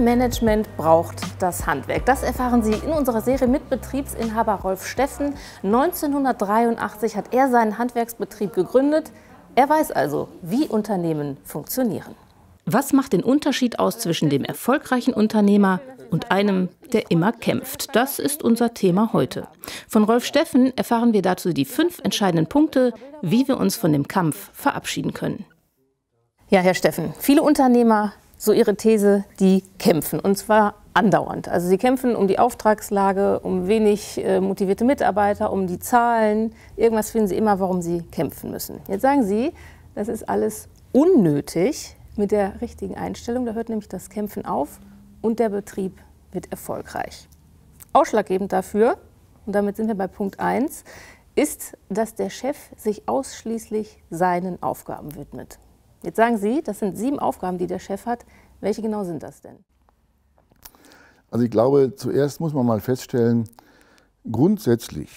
Management braucht das Handwerk? Das erfahren Sie in unserer Serie mit Betriebsinhaber Rolf Steffen. 1983 hat er seinen Handwerksbetrieb gegründet. Er weiß also, wie Unternehmen funktionieren. Was macht den Unterschied aus zwischen dem erfolgreichen Unternehmer und einem, der immer kämpft? Das ist unser Thema heute. Von Rolf Steffen erfahren wir dazu die fünf entscheidenden Punkte, wie wir uns von dem Kampf verabschieden können. Ja, Herr Steffen, viele Unternehmer so ihre These, die kämpfen. Und zwar andauernd. Also sie kämpfen um die Auftragslage, um wenig äh, motivierte Mitarbeiter, um die Zahlen. Irgendwas finden sie immer, warum sie kämpfen müssen. Jetzt sagen sie, das ist alles unnötig mit der richtigen Einstellung. Da hört nämlich das Kämpfen auf und der Betrieb wird erfolgreich. Ausschlaggebend dafür, und damit sind wir bei Punkt 1, ist, dass der Chef sich ausschließlich seinen Aufgaben widmet. Jetzt sagen Sie, das sind sieben Aufgaben, die der Chef hat. Welche genau sind das denn? Also ich glaube, zuerst muss man mal feststellen, grundsätzlich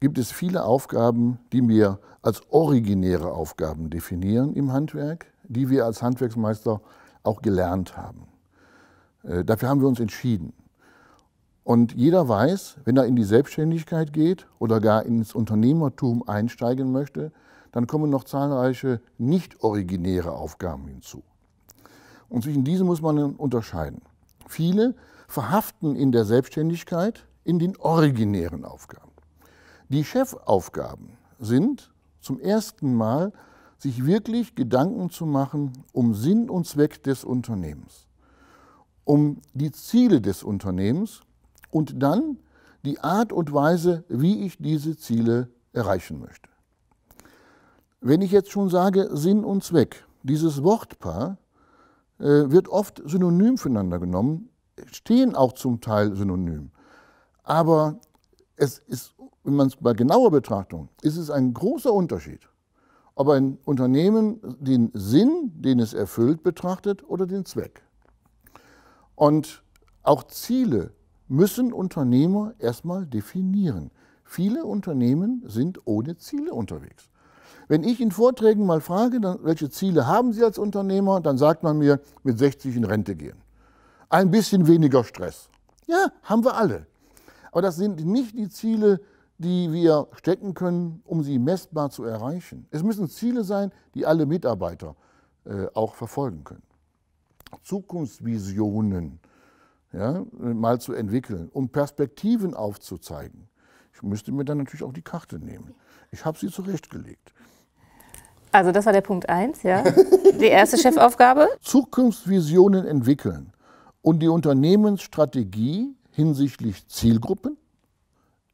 gibt es viele Aufgaben, die wir als originäre Aufgaben definieren im Handwerk, die wir als Handwerksmeister auch gelernt haben. Äh, dafür haben wir uns entschieden. Und jeder weiß, wenn er in die Selbstständigkeit geht oder gar ins Unternehmertum einsteigen möchte, dann kommen noch zahlreiche nicht originäre Aufgaben hinzu. Und zwischen diesen muss man unterscheiden. Viele verhaften in der Selbstständigkeit in den originären Aufgaben. Die Chefaufgaben sind zum ersten Mal, sich wirklich Gedanken zu machen um Sinn und Zweck des Unternehmens, um die Ziele des Unternehmens und dann die Art und Weise, wie ich diese Ziele erreichen möchte. Wenn ich jetzt schon sage Sinn und Zweck, dieses Wortpaar äh, wird oft synonym füreinander genommen, stehen auch zum Teil synonym. Aber es ist, wenn man es bei genauer Betrachtung, ist es ein großer Unterschied, ob ein Unternehmen den Sinn, den es erfüllt, betrachtet oder den Zweck. Und auch Ziele müssen Unternehmer erstmal definieren. Viele Unternehmen sind ohne Ziele unterwegs. Wenn ich in Vorträgen mal frage, dann, welche Ziele haben Sie als Unternehmer, dann sagt man mir, mit 60 in Rente gehen. Ein bisschen weniger Stress. Ja, haben wir alle. Aber das sind nicht die Ziele, die wir stecken können, um sie messbar zu erreichen. Es müssen Ziele sein, die alle Mitarbeiter äh, auch verfolgen können. Zukunftsvisionen ja, mal zu entwickeln, um Perspektiven aufzuzeigen. Ich müsste mir dann natürlich auch die Karte nehmen. Ich habe sie zurechtgelegt. Also das war der Punkt 1, ja. Die erste Chefaufgabe. Zukunftsvisionen entwickeln und die Unternehmensstrategie hinsichtlich Zielgruppen,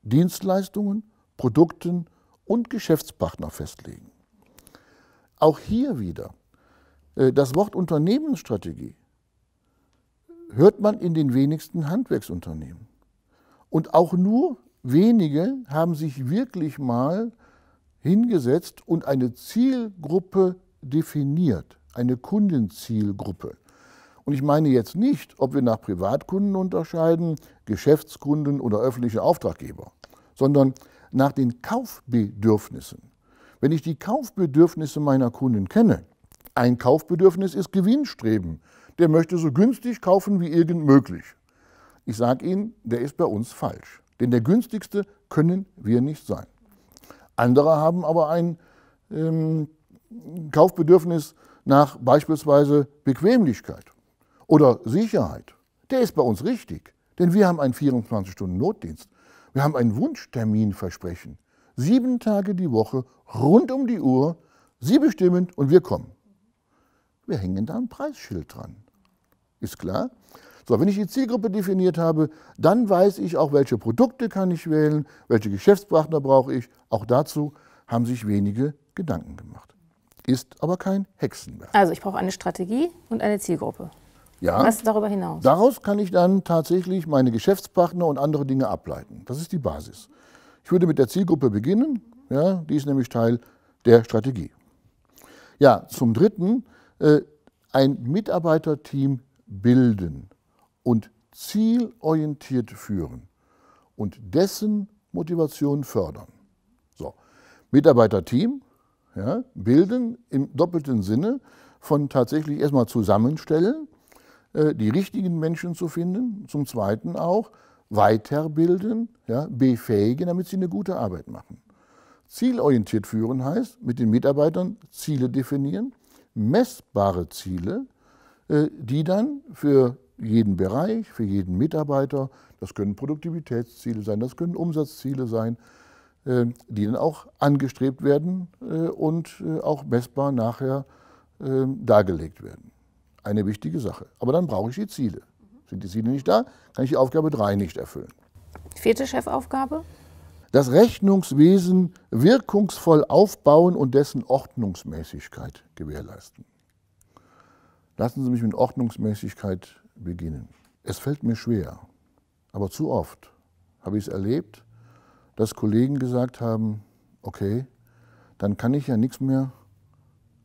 Dienstleistungen, Produkten und Geschäftspartner festlegen. Auch hier wieder, äh, das Wort Unternehmensstrategie hört man in den wenigsten Handwerksunternehmen. Und auch nur wenige haben sich wirklich mal hingesetzt und eine Zielgruppe definiert, eine Kundenzielgruppe. Und ich meine jetzt nicht, ob wir nach Privatkunden unterscheiden, Geschäftskunden oder öffentliche Auftraggeber, sondern nach den Kaufbedürfnissen. Wenn ich die Kaufbedürfnisse meiner Kunden kenne, ein Kaufbedürfnis ist Gewinnstreben. Der möchte so günstig kaufen wie irgend möglich. Ich sage Ihnen, der ist bei uns falsch. Denn der günstigste können wir nicht sein. Andere haben aber ein ähm, Kaufbedürfnis nach beispielsweise Bequemlichkeit oder Sicherheit. Der ist bei uns richtig, denn wir haben einen 24-Stunden-Notdienst. Wir haben ein Wunschterminversprechen. Sieben Tage die Woche, rund um die Uhr, Sie bestimmen und wir kommen. Wir hängen da ein Preisschild dran. Ist klar? So, wenn ich die Zielgruppe definiert habe, dann weiß ich auch, welche Produkte kann ich wählen, welche Geschäftspartner brauche ich. Auch dazu haben sich wenige Gedanken gemacht. Ist aber kein Hexenwerk. Also ich brauche eine Strategie und eine Zielgruppe. Ja. Was darüber hinaus? Daraus kann ich dann tatsächlich meine Geschäftspartner und andere Dinge ableiten. Das ist die Basis. Ich würde mit der Zielgruppe beginnen. Ja, die ist nämlich Teil der Strategie. Ja, zum Dritten, äh, ein Mitarbeiterteam bilden und zielorientiert führen und dessen Motivation fördern. So, Mitarbeiterteam ja, bilden im doppelten Sinne von tatsächlich erstmal zusammenstellen, äh, die richtigen Menschen zu finden, zum Zweiten auch weiterbilden, ja, befähigen, damit sie eine gute Arbeit machen. Zielorientiert führen heißt, mit den Mitarbeitern Ziele definieren, messbare Ziele, äh, die dann für jeden Bereich, für jeden Mitarbeiter. Das können Produktivitätsziele sein, das können Umsatzziele sein, äh, die dann auch angestrebt werden äh, und äh, auch messbar nachher dargelegt werden. Eine wichtige Sache. Aber dann brauche ich die Ziele. Sind die Ziele nicht da, kann ich die Aufgabe 3 nicht erfüllen. Vierte Chefaufgabe? Das Rechnungswesen wirkungsvoll aufbauen und dessen Ordnungsmäßigkeit gewährleisten. Lassen Sie mich mit Ordnungsmäßigkeit beginnen. Es fällt mir schwer, aber zu oft habe ich es erlebt, dass Kollegen gesagt haben, okay, dann kann ich ja nichts mehr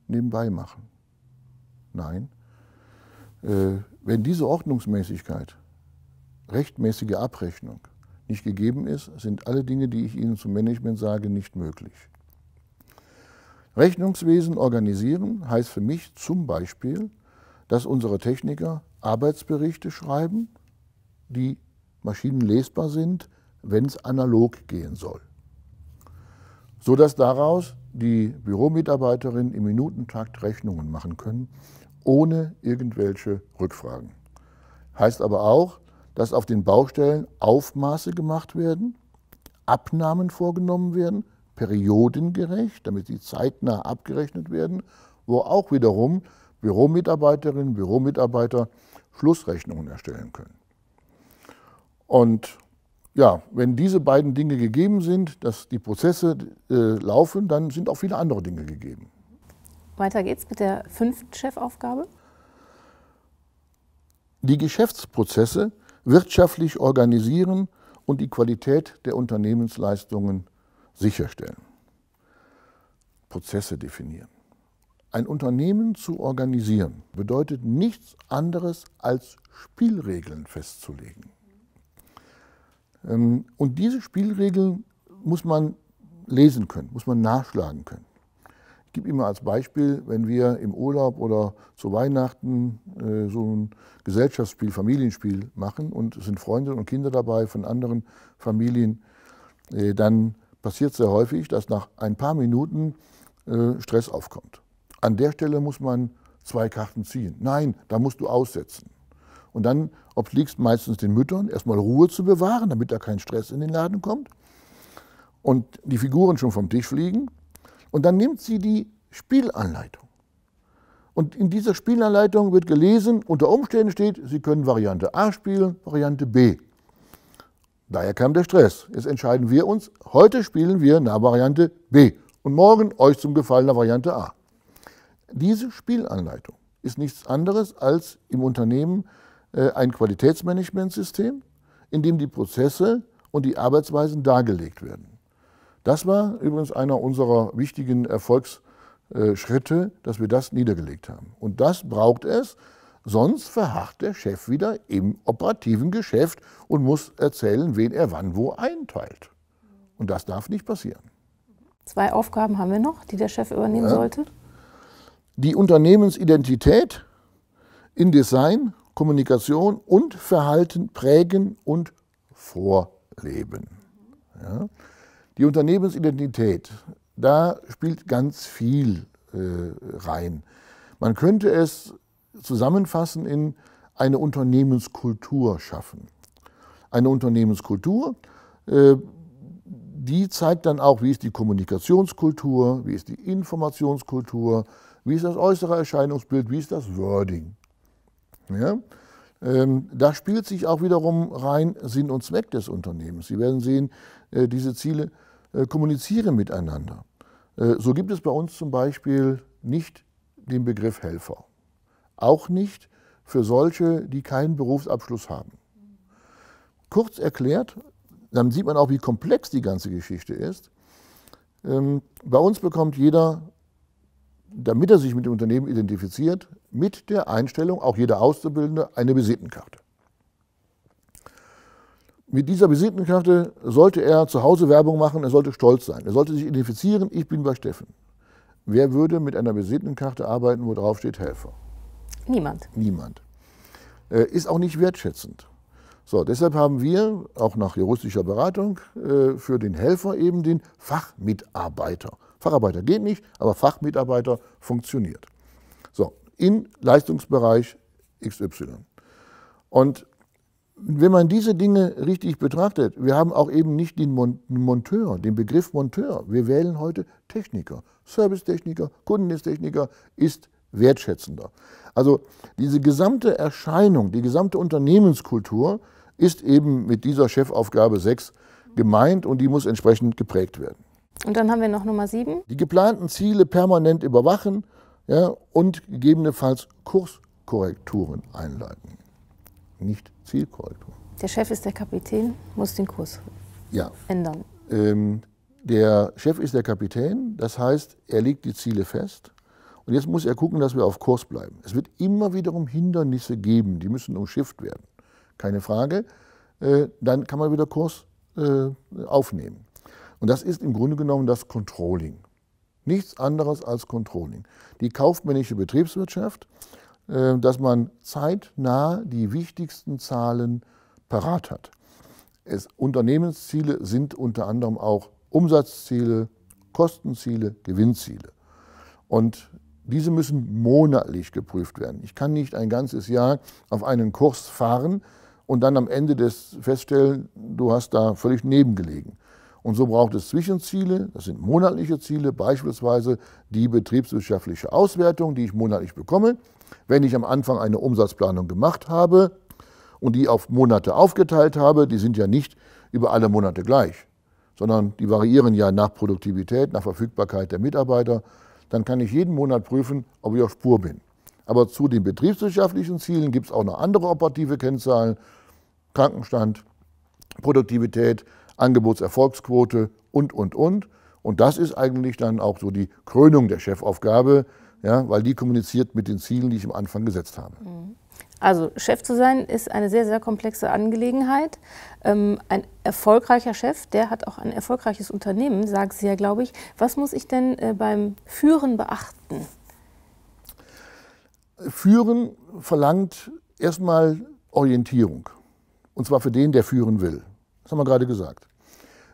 nebenbei machen. Nein, äh, wenn diese Ordnungsmäßigkeit, rechtmäßige Abrechnung nicht gegeben ist, sind alle Dinge, die ich Ihnen zum Management sage, nicht möglich. Rechnungswesen organisieren heißt für mich zum Beispiel, dass unsere Techniker Arbeitsberichte schreiben, die maschinenlesbar sind, wenn es analog gehen soll. Sodass daraus die Büromitarbeiterinnen im Minutentakt Rechnungen machen können, ohne irgendwelche Rückfragen. Heißt aber auch, dass auf den Baustellen Aufmaße gemacht werden, Abnahmen vorgenommen werden, periodengerecht, damit sie zeitnah abgerechnet werden, wo auch wiederum Büromitarbeiterinnen, Büromitarbeiter Schlussrechnungen erstellen können. Und ja, wenn diese beiden Dinge gegeben sind, dass die Prozesse äh, laufen, dann sind auch viele andere Dinge gegeben. Weiter geht's mit der fünften Chefaufgabe. Die Geschäftsprozesse wirtschaftlich organisieren und die Qualität der Unternehmensleistungen sicherstellen. Prozesse definieren. Ein Unternehmen zu organisieren bedeutet nichts anderes als Spielregeln festzulegen. Ähm, und diese Spielregeln muss man lesen können, muss man nachschlagen können. Ich gebe immer als Beispiel, wenn wir im Urlaub oder zu Weihnachten äh, so ein Gesellschaftsspiel, Familienspiel machen und es sind Freunde und Kinder dabei von anderen Familien, äh, dann passiert sehr häufig, dass nach ein paar Minuten äh, Stress aufkommt an der Stelle muss man zwei Karten ziehen. Nein, da musst du aussetzen. Und dann obliegt es meistens den Müttern, erstmal Ruhe zu bewahren, damit da kein Stress in den Laden kommt. Und die Figuren schon vom Tisch fliegen. Und dann nimmt sie die Spielanleitung. Und in dieser Spielanleitung wird gelesen, unter Umständen steht, Sie können Variante A spielen, Variante B. Daher kam der Stress. Jetzt entscheiden wir uns, heute spielen wir nach Variante B und morgen euch zum Gefallen nach Variante A. Diese Spielanleitung ist nichts anderes als im Unternehmen äh, ein Qualitätsmanagementsystem, in dem die Prozesse und die Arbeitsweisen dargelegt werden. Das war übrigens einer unserer wichtigen Erfolgsschritte, dass wir das niedergelegt haben. Und das braucht es, sonst verharrt der Chef wieder im operativen Geschäft und muss erzählen, wen er wann wo einteilt. Und das darf nicht passieren. Zwei Aufgaben haben wir noch, die der Chef übernehmen ja. sollte die Unternehmensidentität in Design, Kommunikation und Verhalten prägen und vorleben. Ja. Die Unternehmensidentität, da spielt ganz viel äh, rein. Man könnte es zusammenfassen in eine Unternehmenskultur schaffen. Eine Unternehmenskultur, äh, die zeigt dann auch, wie ist die Kommunikationskultur, wie ist die Informationskultur, wie ist das äußere Erscheinungsbild? Wie ist das Wording? Ja? Ähm, da spielt sich auch wiederum rein Sinn und Zweck des Unternehmens. Sie werden sehen, äh, diese Ziele äh, kommunizieren miteinander. Äh, so gibt es bei uns zum Beispiel nicht den Begriff Helfer. Auch nicht für solche, die keinen Berufsabschluss haben. Kurz erklärt, dann sieht man auch, wie komplex die ganze Geschichte ist. Ähm, bei uns bekommt jeder damit er sich mit dem Unternehmen identifiziert, mit der Einstellung, auch jeder Auszubildende, eine Visitenkarte. Mit dieser Visitenkarte sollte er zu Hause Werbung machen, er sollte stolz sein, er sollte sich identifizieren, ich bin bei Steffen. Wer würde mit einer Visitenkarte arbeiten, wo drauf steht Helfer? Niemand. Niemand. Äh, ist auch nicht wertschätzend. So, deshalb haben wir auch nach juristischer Beratung äh, für den Helfer eben den Fachmitarbeiter Facharbeiter geht nicht, aber Fachmitarbeiter funktioniert. So, in Leistungsbereich XY. Und wenn man diese Dinge richtig betrachtet, wir haben auch eben nicht den Monteur, den Begriff Monteur. Wir wählen heute Techniker. Servicetechniker, Kundendiensttechniker ist wertschätzender. Also diese gesamte Erscheinung, die gesamte Unternehmenskultur ist eben mit dieser Chefaufgabe 6 gemeint und die muss entsprechend geprägt werden. Und dann haben wir noch Nummer sieben. Die geplanten Ziele permanent überwachen ja, und gegebenenfalls Kurskorrekturen einleiten. Nicht Zielkorrekturen. Der Chef ist der Kapitän, muss den Kurs ja. ändern. Ähm, der Chef ist der Kapitän, das heißt, er legt die Ziele fest. Und jetzt muss er gucken, dass wir auf Kurs bleiben. Es wird immer wiederum Hindernisse geben, die müssen umschifft werden. Keine Frage. Äh, dann kann man wieder Kurs äh, aufnehmen. Und das ist im Grunde genommen das Controlling. Nichts anderes als Controlling. Die kaufmännische Betriebswirtschaft, äh, dass man zeitnah die wichtigsten Zahlen parat hat. Es, Unternehmensziele sind unter anderem auch Umsatzziele, Kostenziele, Gewinnziele. Und diese müssen monatlich geprüft werden. Ich kann nicht ein ganzes Jahr auf einen Kurs fahren und dann am Ende des feststellen, du hast da völlig nebengelegen. Und so braucht es Zwischenziele, das sind monatliche Ziele, beispielsweise die betriebswirtschaftliche Auswertung, die ich monatlich bekomme. Wenn ich am Anfang eine Umsatzplanung gemacht habe und die auf Monate aufgeteilt habe, die sind ja nicht über alle Monate gleich, sondern die variieren ja nach Produktivität, nach Verfügbarkeit der Mitarbeiter, dann kann ich jeden Monat prüfen, ob ich auf Spur bin. Aber zu den betriebswirtschaftlichen Zielen gibt es auch noch andere operative Kennzahlen, Krankenstand, Produktivität, Angebotserfolgsquote und, und, und. Und das ist eigentlich dann auch so die Krönung der Chefaufgabe, ja, weil die kommuniziert mit den Zielen, die ich am Anfang gesetzt habe. Mhm. Also Chef zu sein ist eine sehr, sehr komplexe Angelegenheit. Ähm, ein erfolgreicher Chef, der hat auch ein erfolgreiches Unternehmen, sagt sie ja, glaube ich. Was muss ich denn äh, beim Führen beachten? Führen verlangt erstmal Orientierung. Und zwar für den, der führen will. Das haben wir gerade gesagt.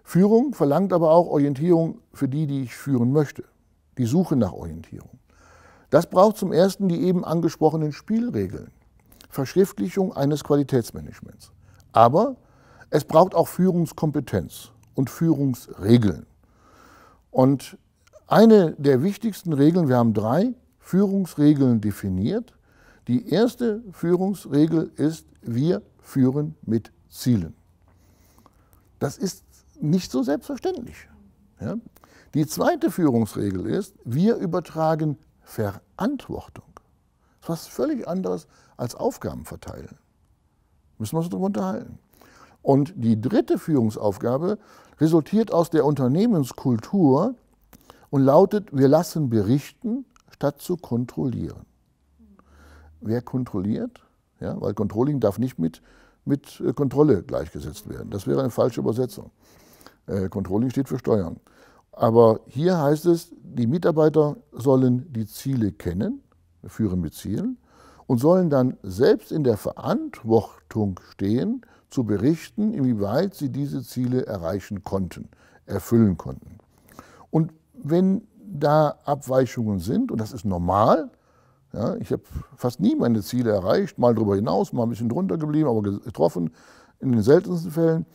Führung verlangt aber auch Orientierung für die, die ich führen möchte. Die Suche nach Orientierung. Das braucht zum Ersten die eben angesprochenen Spielregeln. Verschriftlichung eines Qualitätsmanagements. Aber es braucht auch Führungskompetenz und Führungsregeln. Und eine der wichtigsten Regeln, wir haben drei Führungsregeln definiert. Die erste Führungsregel ist, wir führen mit Zielen. Das ist nicht so selbstverständlich. Ja? Die zweite Führungsregel ist, wir übertragen Verantwortung. Das ist was völlig anderes als Aufgaben verteilen. Müssen wir uns darüber unterhalten. Und die dritte Führungsaufgabe resultiert aus der Unternehmenskultur und lautet, wir lassen berichten, statt zu kontrollieren. Wer kontrolliert? Ja, weil Controlling darf nicht mit mit äh, Kontrolle gleichgesetzt werden. Das wäre eine falsche Übersetzung. Äh, Controlling steht für Steuern. Aber hier heißt es, die Mitarbeiter sollen die Ziele kennen, führen mit Zielen, und sollen dann selbst in der Verantwortung stehen, zu berichten, inwieweit sie diese Ziele erreichen konnten, erfüllen konnten. Und wenn da Abweichungen sind, und das ist normal, ja, ich habe fast nie meine Ziele erreicht, mal darüber hinaus, mal ein bisschen drunter geblieben, aber getroffen in den seltensten Fällen.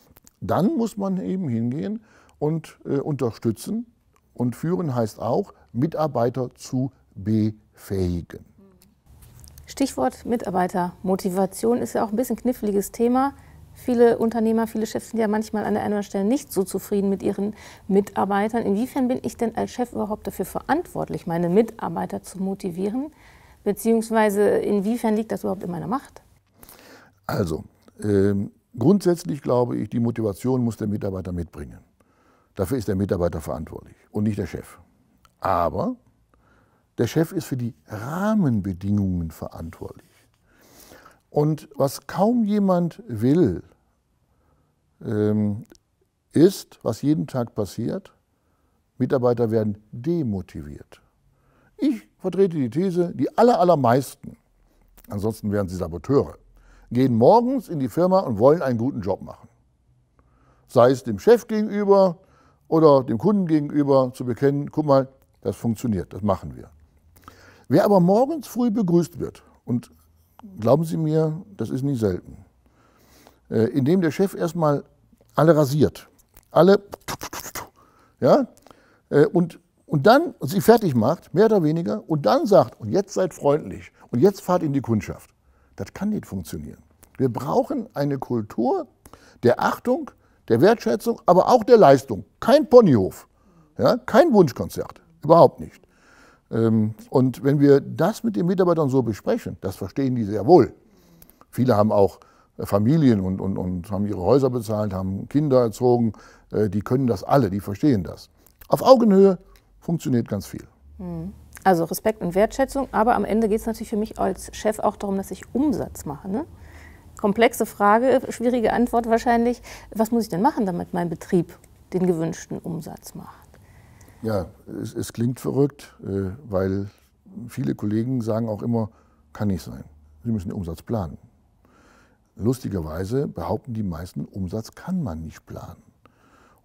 Dann muss man eben hingehen und äh, unterstützen. Und führen heißt auch, Mitarbeiter zu befähigen. Stichwort Mitarbeitermotivation ist ja auch ein bisschen kniffliges Thema. Viele Unternehmer, viele Chefs sind ja manchmal an der einen oder anderen Stelle nicht so zufrieden mit ihren Mitarbeitern. Inwiefern bin ich denn als Chef überhaupt dafür verantwortlich, meine Mitarbeiter zu motivieren? Beziehungsweise inwiefern liegt das überhaupt in meiner Macht? Also, ähm, grundsätzlich glaube ich, die Motivation muss der Mitarbeiter mitbringen. Dafür ist der Mitarbeiter verantwortlich und nicht der Chef. Aber der Chef ist für die Rahmenbedingungen verantwortlich. Und was kaum jemand will, ähm, ist, was jeden Tag passiert, Mitarbeiter werden demotiviert. Ich vertrete die These, die allermeisten, ansonsten wären sie Saboteure, gehen morgens in die Firma und wollen einen guten Job machen. Sei es dem Chef gegenüber oder dem Kunden gegenüber zu bekennen, guck mal, das funktioniert, das machen wir. Wer aber morgens früh begrüßt wird, und glauben Sie mir, das ist nicht selten, äh, indem der Chef erstmal alle rasiert, alle, ja, äh, und und dann und sie fertig macht, mehr oder weniger, und dann sagt, und jetzt seid freundlich und jetzt fahrt in die Kundschaft. Das kann nicht funktionieren. Wir brauchen eine Kultur der Achtung, der Wertschätzung, aber auch der Leistung. Kein Ponyhof, ja? kein Wunschkonzert, überhaupt nicht. Ähm, und wenn wir das mit den Mitarbeitern so besprechen, das verstehen die sehr wohl. Viele haben auch äh, Familien und, und, und haben ihre Häuser bezahlt, haben Kinder erzogen. Äh, die können das alle, die verstehen das. Auf Augenhöhe funktioniert ganz viel. Hm. Also Respekt und Wertschätzung, aber am Ende geht es natürlich für mich als Chef auch darum, dass ich Umsatz mache. Ne? Komplexe Frage, schwierige Antwort wahrscheinlich. Was muss ich denn machen, damit mein Betrieb den gewünschten Umsatz macht? Ja, es, es klingt verrückt, äh, weil viele Kollegen sagen auch immer, kann nicht sein. Sie müssen den Umsatz planen. Lustigerweise behaupten die meisten, Umsatz kann man nicht planen.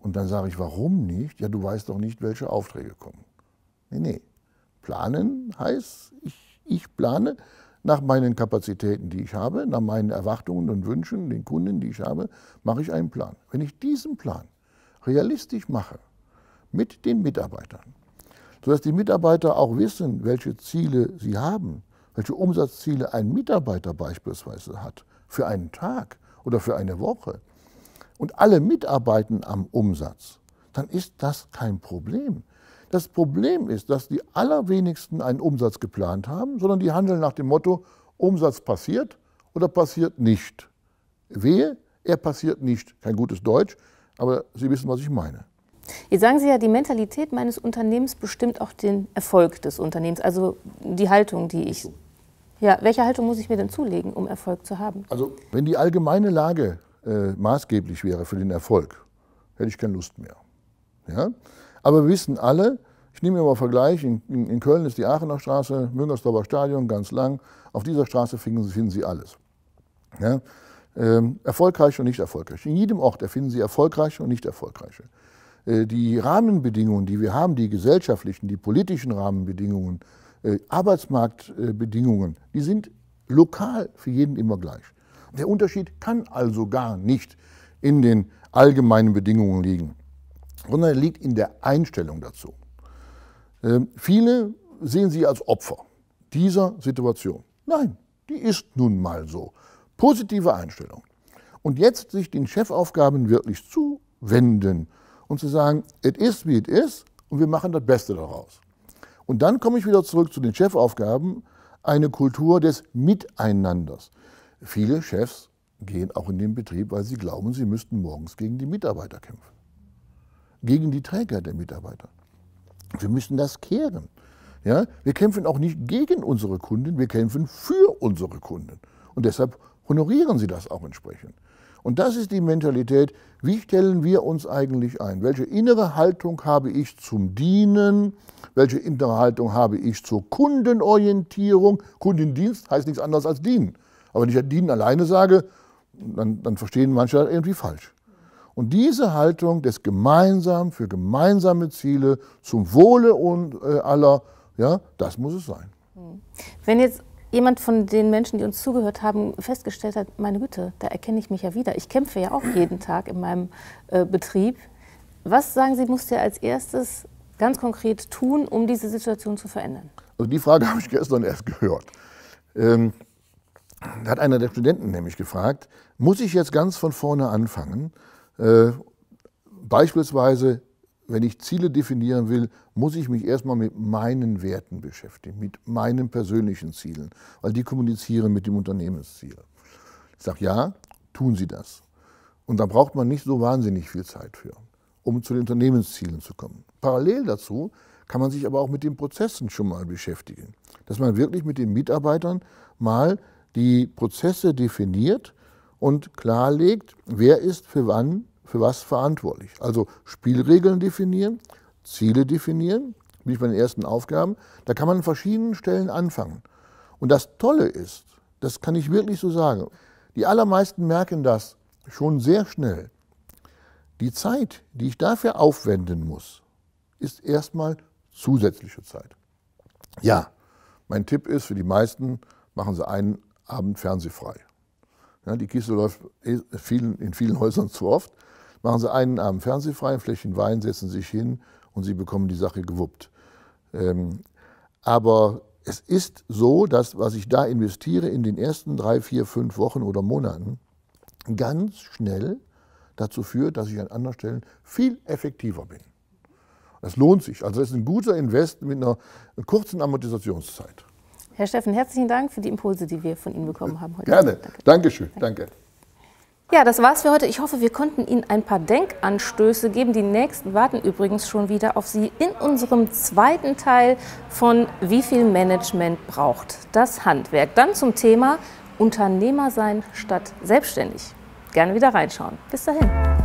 Und dann sage ich, warum nicht? Ja, du weißt doch nicht, welche Aufträge kommen. Nee, nee. Planen heißt, ich, ich plane nach meinen Kapazitäten, die ich habe, nach meinen Erwartungen und Wünschen, den Kunden, die ich habe, mache ich einen Plan. Wenn ich diesen Plan realistisch mache mit den Mitarbeitern, sodass die Mitarbeiter auch wissen, welche Ziele sie haben, welche Umsatzziele ein Mitarbeiter beispielsweise hat für einen Tag oder für eine Woche, und alle mitarbeiten am Umsatz, dann ist das kein Problem. Das Problem ist, dass die allerwenigsten einen Umsatz geplant haben, sondern die handeln nach dem Motto, Umsatz passiert oder passiert nicht. Wehe, er passiert nicht. Kein gutes Deutsch, aber Sie wissen, was ich meine. Jetzt sagen Sie ja, die Mentalität meines Unternehmens bestimmt auch den Erfolg des Unternehmens, also die Haltung, die ich. Ja, welche Haltung muss ich mir denn zulegen, um Erfolg zu haben? Also, wenn die allgemeine Lage äh, maßgeblich wäre für den Erfolg, hätte ich keine Lust mehr. Ja? Aber wir wissen alle, ich nehme mal einen Vergleich, in, in, in, Köln ist die Aachener Straße, Müngersdorfer Stadion ganz lang, auf dieser Straße finden Sie, finden Sie alles. Ja? Ähm, erfolgreich und nicht erfolgreich. In jedem Ort erfinden Sie erfolgreiche und nicht erfolgreiche. Äh, die Rahmenbedingungen, die wir haben, die gesellschaftlichen, die politischen Rahmenbedingungen, äh, Arbeitsmarktbedingungen, die sind lokal für jeden immer gleich. Der Unterschied kann also gar nicht in den allgemeinen Bedingungen liegen, sondern er liegt in der Einstellung dazu. Ähm, viele sehen sie als Opfer dieser Situation. Nein, die ist nun mal so. Positive Einstellung. Und jetzt sich den Chefaufgaben wirklich zuwenden und zu sagen, es ist wie es ist und wir machen das Beste daraus. Und dann komme ich wieder zurück zu den Chefaufgaben, eine Kultur des Miteinanders. Viele Chefs gehen auch in den Betrieb, weil sie glauben, sie müssten morgens gegen die Mitarbeiter kämpfen. Gegen die Träger der Mitarbeiter. Wir müssen das kehren. Ja? Wir kämpfen auch nicht gegen unsere Kunden, wir kämpfen für unsere Kunden. Und deshalb honorieren sie das auch entsprechend. Und das ist die Mentalität, wie stellen wir uns eigentlich ein? Welche innere Haltung habe ich zum Dienen? Welche innere Haltung habe ich zur Kundenorientierung? Kundendienst heißt nichts anderes als dienen. Aber wenn ich halt dienen alleine sage, dann, dann verstehen manche das halt irgendwie falsch. Und diese Haltung des Gemeinsamen für gemeinsame Ziele zum Wohle und, äh, aller, ja, das muss es sein. Wenn jetzt jemand von den Menschen, die uns zugehört haben, festgestellt hat, meine Güte, da erkenne ich mich ja wieder. Ich kämpfe ja auch jeden Tag in meinem äh, Betrieb. Was sagen Sie, muss der als erstes ganz konkret tun, um diese Situation zu verändern? Also die Frage habe ich gestern erst gehört. Ähm, da hat einer der Studenten nämlich gefragt, muss ich jetzt ganz von vorne anfangen? Äh, beispielsweise, wenn ich Ziele definieren will, muss ich mich erstmal mit meinen Werten beschäftigen, mit meinen persönlichen Zielen, weil die kommunizieren mit dem Unternehmensziel. Ich sage, ja, tun Sie das. Und da braucht man nicht so wahnsinnig viel Zeit für, um zu den Unternehmenszielen zu kommen. Parallel dazu kann man sich aber auch mit den Prozessen schon mal beschäftigen, dass man wirklich mit den Mitarbeitern mal die Prozesse definiert und klarlegt, wer ist für wann, für was verantwortlich. Also Spielregeln definieren, Ziele definieren, wie ich bei den ersten Aufgaben. Da kann man an verschiedenen Stellen anfangen. Und das Tolle ist, das kann ich wirklich so sagen, die allermeisten merken das schon sehr schnell. Die Zeit, die ich dafür aufwenden muss, ist erstmal zusätzliche Zeit. Ja, mein Tipp ist für die meisten, machen Sie einen Abend fernsehfrei. Ja, die Kiste läuft eh in vielen Häusern zu oft. Machen Sie einen Abend fernsehfrei, ein Fläschchen Wein, setzen sich hin und Sie bekommen die Sache gewuppt. Ähm, aber es ist so, dass was ich da investiere in den ersten drei, vier, fünf Wochen oder Monaten, ganz schnell dazu führt, dass ich an anderen Stellen viel effektiver bin. Das lohnt sich. Also das ist ein guter Invest mit einer kurzen Amortisationszeit. Herr Steffen, herzlichen Dank für die Impulse, die wir von Ihnen bekommen haben heute. Gerne. Danke. Dankeschön. Danke. Ja, das war's für heute. Ich hoffe, wir konnten Ihnen ein paar Denkanstöße geben. Die nächsten warten übrigens schon wieder auf Sie in unserem zweiten Teil von Wie viel Management braucht das Handwerk? Dann zum Thema Unternehmer sein statt selbstständig. Gerne wieder reinschauen. Bis dahin.